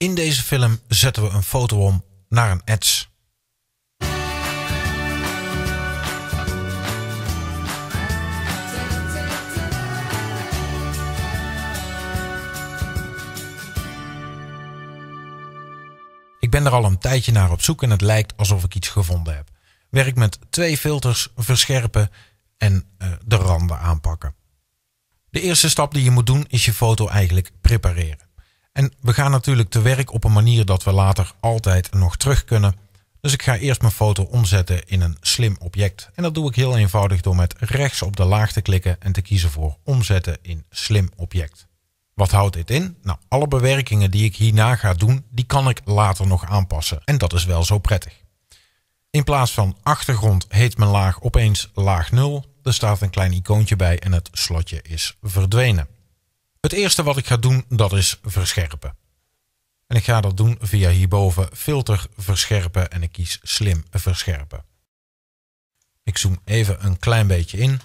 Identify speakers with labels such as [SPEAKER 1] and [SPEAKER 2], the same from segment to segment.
[SPEAKER 1] In deze film zetten we een foto om naar een ads. Ik ben er al een tijdje naar op zoek en het lijkt alsof ik iets gevonden heb. Werk met twee filters, verscherpen en eh, de randen aanpakken. De eerste stap die je moet doen is je foto eigenlijk prepareren. En we gaan natuurlijk te werk op een manier dat we later altijd nog terug kunnen. Dus ik ga eerst mijn foto omzetten in een slim object. En dat doe ik heel eenvoudig door met rechts op de laag te klikken en te kiezen voor omzetten in slim object. Wat houdt dit in? Nou, alle bewerkingen die ik hierna ga doen, die kan ik later nog aanpassen. En dat is wel zo prettig. In plaats van achtergrond heet mijn laag opeens laag 0. Er staat een klein icoontje bij en het slotje is verdwenen. Het eerste wat ik ga doen, dat is verscherpen. En ik ga dat doen via hierboven filter verscherpen en ik kies slim verscherpen. Ik zoom even een klein beetje in.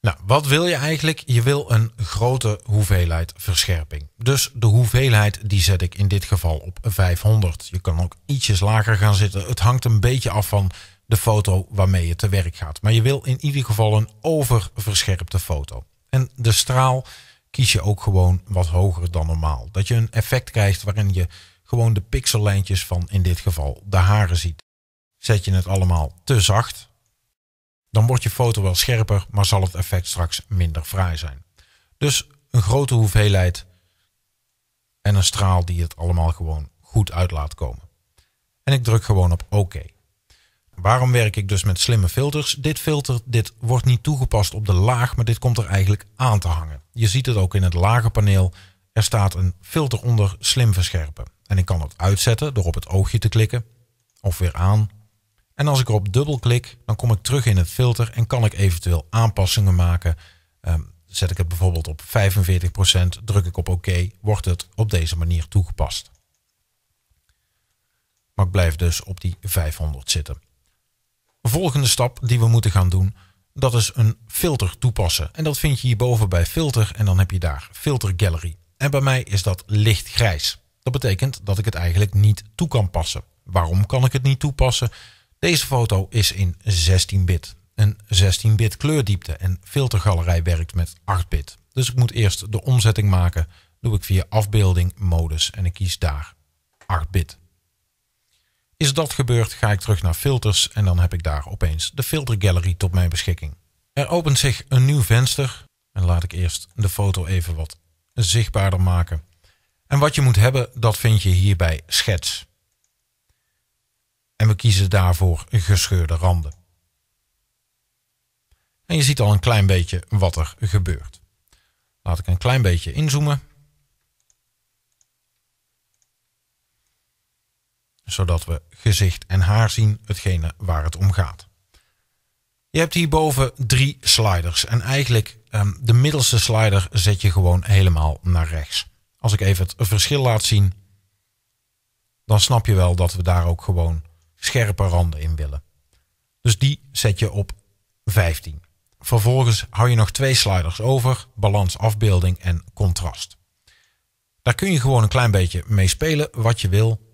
[SPEAKER 1] Nou, wat wil je eigenlijk? Je wil een grote hoeveelheid verscherping. Dus de hoeveelheid die zet ik in dit geval op 500. Je kan ook ietsjes lager gaan zitten. Het hangt een beetje af van de foto waarmee je te werk gaat. Maar je wil in ieder geval een oververscherpte foto. En de straal kies je ook gewoon wat hoger dan normaal. Dat je een effect krijgt waarin je gewoon de pixellijntjes van in dit geval de haren ziet. Zet je het allemaal te zacht, dan wordt je foto wel scherper, maar zal het effect straks minder fraai zijn. Dus een grote hoeveelheid en een straal die het allemaal gewoon goed uit laat komen. En ik druk gewoon op oké waarom werk ik dus met slimme filters? Dit filter dit wordt niet toegepast op de laag, maar dit komt er eigenlijk aan te hangen. Je ziet het ook in het lage paneel. Er staat een filter onder slim verscherpen. En ik kan het uitzetten door op het oogje te klikken of weer aan. En als ik erop dubbel klik, dan kom ik terug in het filter en kan ik eventueel aanpassingen maken. Ehm, zet ik het bijvoorbeeld op 45%, druk ik op oké, OK, wordt het op deze manier toegepast. Maar ik blijf dus op die 500 zitten volgende stap die we moeten gaan doen, dat is een filter toepassen. En dat vind je hierboven bij filter en dan heb je daar filter gallery. En bij mij is dat lichtgrijs. Dat betekent dat ik het eigenlijk niet toe kan passen. Waarom kan ik het niet toepassen? Deze foto is in 16-bit. Een 16-bit kleurdiepte en filtergalerij werkt met 8-bit. Dus ik moet eerst de omzetting maken. doe ik via afbeelding, modus en ik kies daar 8-bit. Is dat gebeurd, ga ik terug naar filters en dan heb ik daar opeens de filter gallery tot mijn beschikking. Er opent zich een nieuw venster en laat ik eerst de foto even wat zichtbaarder maken. En wat je moet hebben, dat vind je hier bij schets. En we kiezen daarvoor gescheurde randen. En je ziet al een klein beetje wat er gebeurt. Laat ik een klein beetje inzoomen. zodat we gezicht en haar zien, hetgene waar het om gaat. Je hebt hierboven drie sliders en eigenlijk ehm, de middelste slider zet je gewoon helemaal naar rechts. Als ik even het verschil laat zien, dan snap je wel dat we daar ook gewoon scherpe randen in willen. Dus die zet je op 15. Vervolgens hou je nog twee sliders over, balans, afbeelding en contrast. Daar kun je gewoon een klein beetje mee spelen wat je wil.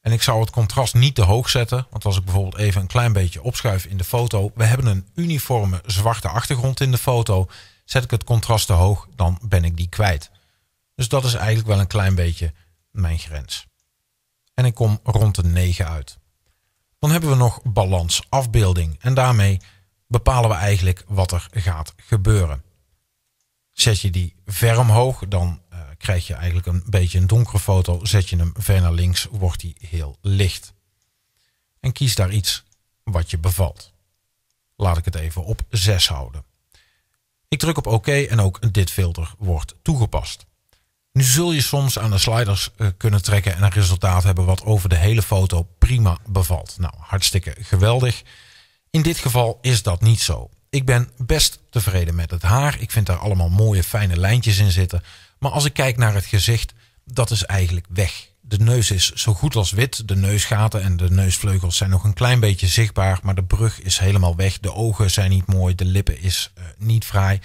[SPEAKER 1] En ik zou het contrast niet te hoog zetten, want als ik bijvoorbeeld even een klein beetje opschuif in de foto, we hebben een uniforme zwarte achtergrond in de foto, zet ik het contrast te hoog, dan ben ik die kwijt. Dus dat is eigenlijk wel een klein beetje mijn grens. En ik kom rond de 9 uit. Dan hebben we nog balans afbeelding en daarmee bepalen we eigenlijk wat er gaat gebeuren. Zet je die ver omhoog, dan krijg je eigenlijk een beetje een donkere foto. Zet je hem ver naar links, wordt hij heel licht. En kies daar iets wat je bevalt. Laat ik het even op 6 houden. Ik druk op OK en ook dit filter wordt toegepast. Nu zul je soms aan de sliders eh, kunnen trekken en een resultaat hebben wat over de hele foto prima bevalt. Nou, hartstikke geweldig. In dit geval is dat niet zo ik ben best tevreden met het haar. Ik vind daar allemaal mooie, fijne lijntjes in zitten. Maar als ik kijk naar het gezicht, dat is eigenlijk weg. De neus is zo goed als wit. De neusgaten en de neusvleugels zijn nog een klein beetje zichtbaar. Maar de brug is helemaal weg. De ogen zijn niet mooi. De lippen is eh, niet fraai.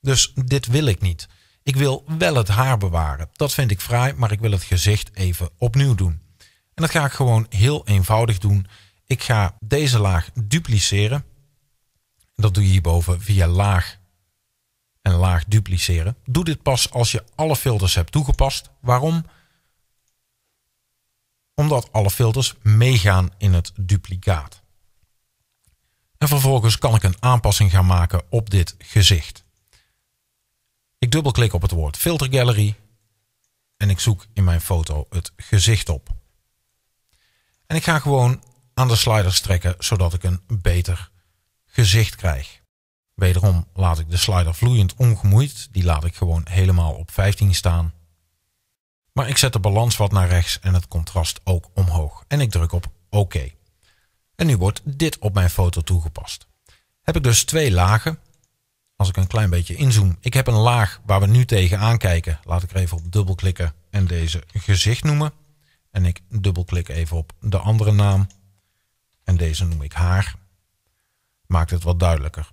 [SPEAKER 1] Dus dit wil ik niet. Ik wil wel het haar bewaren. Dat vind ik fraai, maar ik wil het gezicht even opnieuw doen. En dat ga ik gewoon heel eenvoudig doen. Ik ga deze laag dupliceren. Dat doe je hierboven via laag en laag dupliceren. Doe dit pas als je alle filters hebt toegepast. Waarom? Omdat alle filters meegaan in het duplicaat. En vervolgens kan ik een aanpassing gaan maken op dit gezicht. Ik dubbelklik op het woord Filter Gallery en ik zoek in mijn foto het gezicht op. En ik ga gewoon aan de sliders trekken zodat ik een beter gezicht krijg. Wederom laat ik de slider vloeiend ongemoeid, die laat ik gewoon helemaal op 15 staan. Maar ik zet de balans wat naar rechts en het contrast ook omhoog en ik druk op OK. En nu wordt dit op mijn foto toegepast. Heb ik dus twee lagen. Als ik een klein beetje inzoom, ik heb een laag waar we nu tegenaan kijken. Laat ik er even op dubbelklikken en deze gezicht noemen. En ik dubbelklik even op de andere naam en deze noem ik haar maakt het wat duidelijker.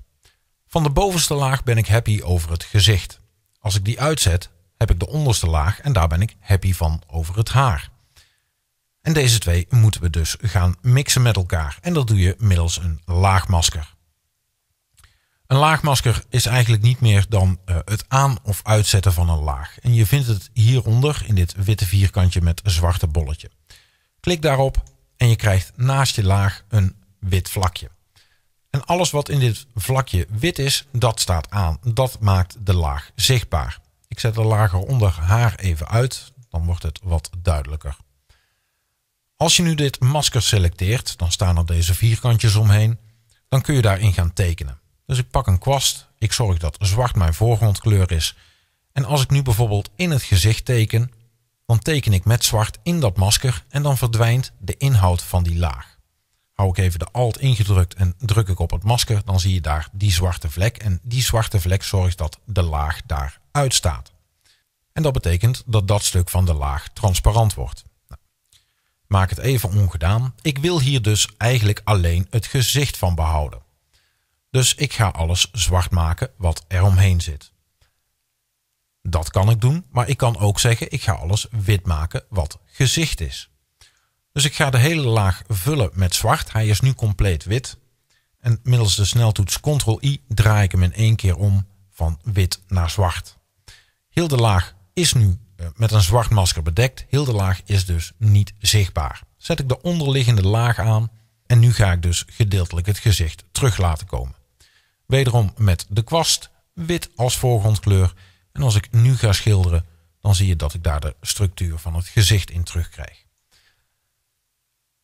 [SPEAKER 1] Van de bovenste laag ben ik happy over het gezicht. Als ik die uitzet, heb ik de onderste laag en daar ben ik happy van over het haar. En deze twee moeten we dus gaan mixen met elkaar. En dat doe je middels een laagmasker. Een laagmasker is eigenlijk niet meer dan eh, het aan- of uitzetten van een laag. En je vindt het hieronder in dit witte vierkantje met een zwarte bolletje. Klik daarop en je krijgt naast je laag een wit vlakje. En alles wat in dit vlakje wit is, dat staat aan. Dat maakt de laag zichtbaar. Ik zet de laag onder haar even uit, dan wordt het wat duidelijker. Als je nu dit masker selecteert, dan staan er deze vierkantjes omheen. Dan kun je daarin gaan tekenen. Dus ik pak een kwast, ik zorg dat zwart mijn voorgrondkleur is. En als ik nu bijvoorbeeld in het gezicht teken, dan teken ik met zwart in dat masker en dan verdwijnt de inhoud van die laag hou ik even de alt ingedrukt en druk ik op het masker, dan zie je daar die zwarte vlek. En die zwarte vlek zorgt dat de laag daar uitstaat. En dat betekent dat dat stuk van de laag transparant wordt. Nou, maak het even ongedaan. Ik wil hier dus eigenlijk alleen het gezicht van behouden. Dus ik ga alles zwart maken wat er omheen zit. Dat kan ik doen, maar ik kan ook zeggen ik ga alles wit maken wat gezicht is. Dus ik ga de hele laag vullen met zwart. Hij is nu compleet wit. En middels de sneltoets Ctrl-I draai ik hem in één keer om van wit naar zwart. Heel de laag is nu eh, met een zwart masker bedekt. Heel de laag is dus niet zichtbaar. Zet ik de onderliggende laag aan en nu ga ik dus gedeeltelijk het gezicht terug laten komen. Wederom met de kwast, wit als voorgrondkleur. En als ik nu ga schilderen, dan zie je dat ik daar de structuur van het gezicht in terugkrijg.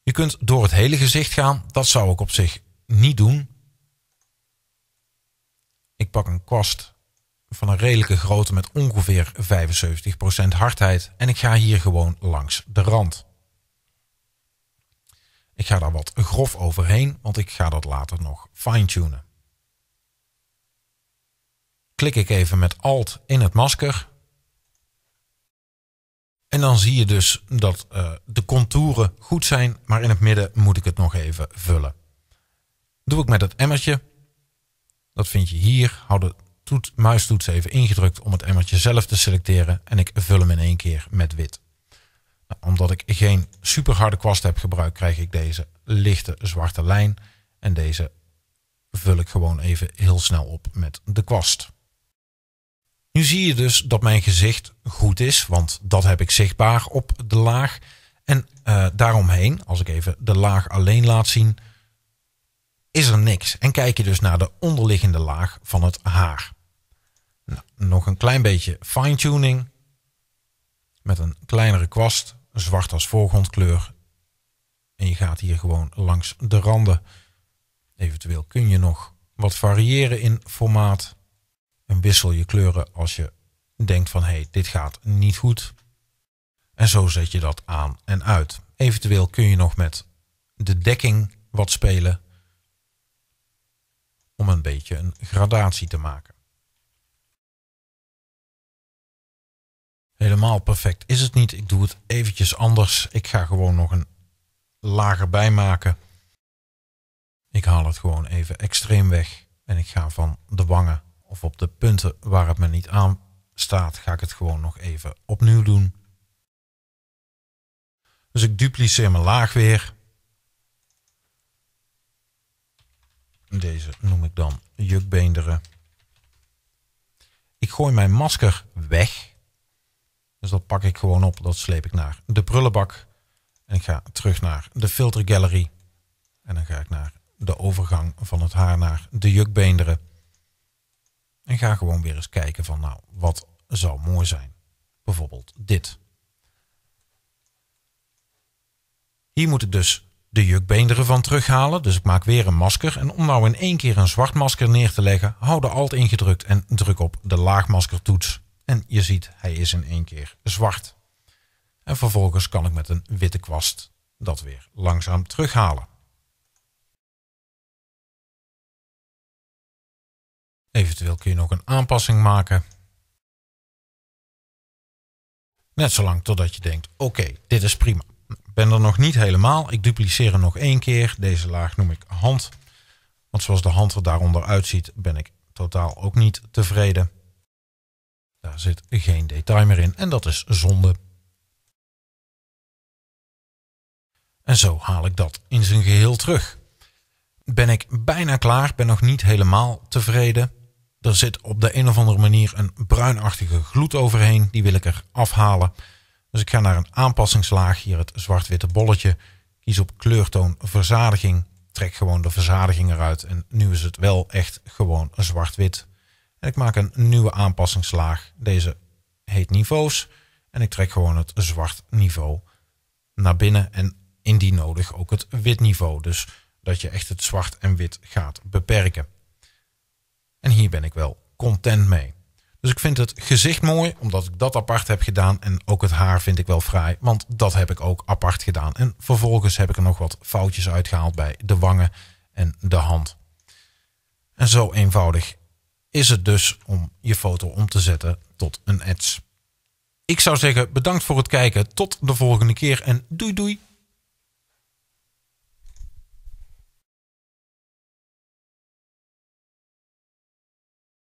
[SPEAKER 1] Je kunt door het hele gezicht gaan. Dat zou ik op zich niet doen. Ik pak een kwast van een redelijke grootte met ongeveer 75% hardheid. En ik ga hier gewoon langs de rand. Ik ga daar wat grof overheen, want ik ga dat later nog fine-tunen. Klik ik even met Alt in het masker en dan zie je dus dat eh, de contouren goed zijn, maar in het midden moet ik het nog even vullen. doe ik met het emmertje. Dat vind je hier. Hou de toet, muistoets even ingedrukt om het emmertje zelf te selecteren. En ik vul hem in één keer met wit. Nou, omdat ik geen super harde kwast heb gebruikt, krijg ik deze lichte zwarte lijn. En deze vul ik gewoon even heel snel op met de kwast. Nu zie je dus dat mijn gezicht goed is, want dat heb ik zichtbaar op de laag. En eh, daaromheen, als ik even de laag alleen laat zien, is er niks. En kijk je dus naar de onderliggende laag van het haar. Nou, nog een klein beetje fine-tuning. Met een kleinere kwast, zwart als voorgrondkleur. En je gaat hier gewoon langs de randen. Eventueel kun je nog wat variëren in formaat wissel je kleuren als je denkt van hé, hey, dit gaat niet goed. En zo zet je dat aan en uit. Eventueel kun je nog met de dekking wat spelen om een beetje een gradatie te maken. Helemaal perfect is het niet. Ik doe het eventjes anders. Ik ga gewoon nog een lager bij maken. Ik haal het gewoon even extreem weg en ik ga van de wangen of op de punten waar het me niet aan staat, ga ik het gewoon nog even opnieuw doen. Dus ik dupliceer mijn laag weer. Deze noem ik dan jukbeenderen. Ik gooi mijn masker weg. Dus dat pak ik gewoon op, dat sleep ik naar de prullenbak. En ik ga terug naar de filtergallery. En dan ga ik naar de overgang van het haar naar de jukbeenderen. En ga gewoon weer eens kijken van nou, wat zou mooi zijn. Bijvoorbeeld dit. Hier moet ik dus de jukbeenderen van terughalen, dus ik maak weer een masker. En om nou in één keer een zwart masker neer te leggen, hou de alt ingedrukt en druk op de laagmaskertoets. En je ziet, hij is in één keer zwart. En vervolgens kan ik met een witte kwast dat weer langzaam terughalen. Eventueel kun je nog een aanpassing maken. Net zolang totdat je denkt, oké, dit is prima. Ik ben er nog niet helemaal. Ik dupliceer hem nog één keer. Deze laag noem ik hand. Want zoals de hand er daaronder uitziet, ben ik totaal ook niet tevreden. Daar zit geen detail meer in en dat is zonde. En zo haal ik dat in zijn geheel terug. Ben ik bijna klaar, ben nog niet helemaal tevreden. Er zit op de een of andere manier een bruinachtige gloed overheen. Die wil ik er afhalen. Dus ik ga naar een aanpassingslaag, hier het zwart-witte bolletje. Kies op kleurtoon verzadiging. Trek gewoon de verzadiging eruit. En nu is het wel echt gewoon zwart-wit. En ik maak een nieuwe aanpassingslaag. Deze heet niveaus. En ik trek gewoon het zwart niveau naar binnen. En indien nodig ook het wit niveau. Dus dat je echt het zwart en wit gaat beperken. En hier ben ik wel content mee. Dus ik vind het gezicht mooi, omdat ik dat apart heb gedaan. En ook het haar vind ik wel fraai, want dat heb ik ook apart gedaan. En vervolgens heb ik er nog wat foutjes uitgehaald bij de wangen en de hand. En zo eenvoudig is het dus om je foto om te zetten tot een ads. Ik zou zeggen bedankt voor het kijken. Tot de volgende keer en doei doei.